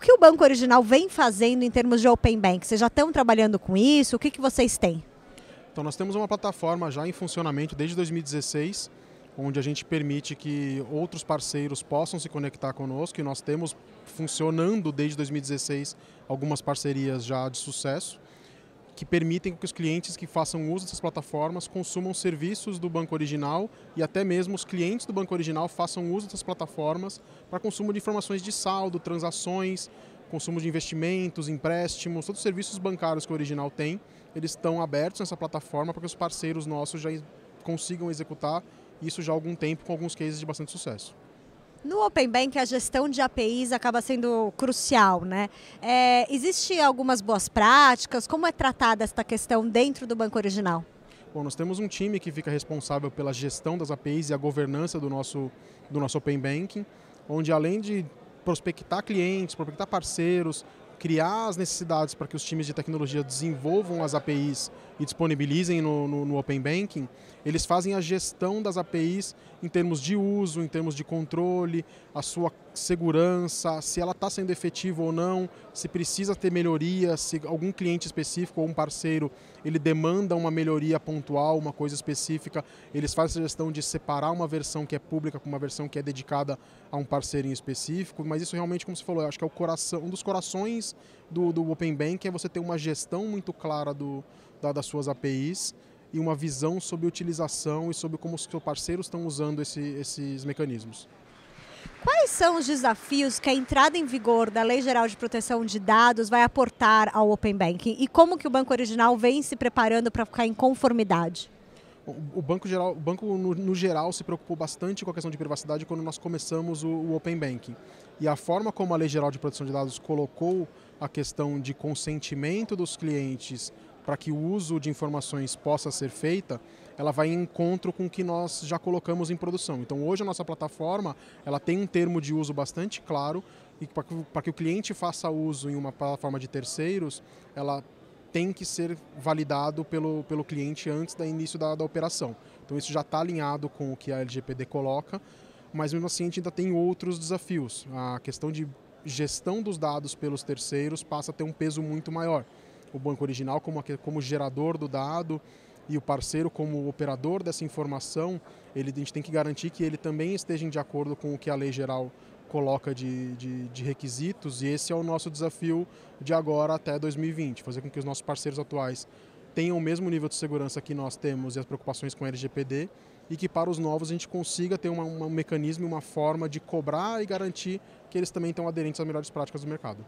o que o Banco Original vem fazendo em termos de Open Bank? Vocês já estão trabalhando com isso? O que, que vocês têm? Então, nós temos uma plataforma já em funcionamento desde 2016, onde a gente permite que outros parceiros possam se conectar conosco e nós temos funcionando desde 2016 algumas parcerias já de sucesso que permitem que os clientes que façam uso dessas plataformas consumam serviços do banco original e até mesmo os clientes do banco original façam uso dessas plataformas para consumo de informações de saldo, transações, consumo de investimentos, empréstimos, todos os serviços bancários que o original tem, eles estão abertos nessa plataforma para que os parceiros nossos já consigam executar isso já há algum tempo com alguns cases de bastante sucesso. No Open Bank, a gestão de APIs acaba sendo crucial, né? É, existe algumas boas práticas? Como é tratada esta questão dentro do banco original? Bom, nós temos um time que fica responsável pela gestão das APIs e a governança do nosso, do nosso Open Banking, onde além de prospectar clientes, prospectar parceiros, criar as necessidades para que os times de tecnologia desenvolvam as APIs e disponibilizem no, no, no, Open Banking, eles fazem a gestão das APIs em termos de uso, em termos de controle, a sua segurança, se ela está sendo efetiva ou não, se precisa ter melhoria, se algum cliente específico ou um parceiro ele demanda uma melhoria pontual, uma coisa específica, eles fazem a gestão de separar uma versão que é pública com uma versão que é dedicada a um parceiro em específico, mas isso realmente, como você falou, eu acho que é o coração, um dos corações do, do Open Bank é você ter uma gestão muito clara do, da, das suas APIs e uma visão sobre utilização e sobre como os seus parceiros estão usando esse, esses mecanismos. Quais são os desafios que a entrada em vigor da Lei Geral de Proteção de Dados vai aportar ao Open Banking e como que o Banco Original vem se preparando para ficar em conformidade? O banco, geral, o banco no, no, geral se preocupou bastante com a questão de privacidade quando nós começamos o, o Open Banking. E a forma como a Lei Geral de Proteção de Dados colocou a questão de consentimento dos clientes para que o uso de informações possa ser feita, ela vai em encontro com o que nós já colocamos em produção. Então hoje a nossa plataforma ela tem um termo de uso bastante claro e para que, que o cliente faça uso em uma plataforma de terceiros, ela tem que ser validado pelo, pelo cliente antes do início da, da operação. Então isso já está alinhado com o que a LGPD coloca, mas mesmo assim a gente ainda tem outros desafios. A questão de gestão dos dados pelos terceiros passa a ter um peso muito maior. O banco original como, como gerador do dado, e o parceiro como operador dessa informação, ele, a gente tem que garantir que ele também esteja de acordo com o que a lei geral coloca de, de, de, requisitos e esse é o nosso desafio de agora até 2020, fazer com que os nossos parceiros atuais tenham o mesmo nível de segurança que nós temos e as preocupações com o LGPD e que para os novos a gente consiga ter uma, um mecanismo, uma forma de cobrar e garantir que eles também estão aderentes às melhores práticas do mercado.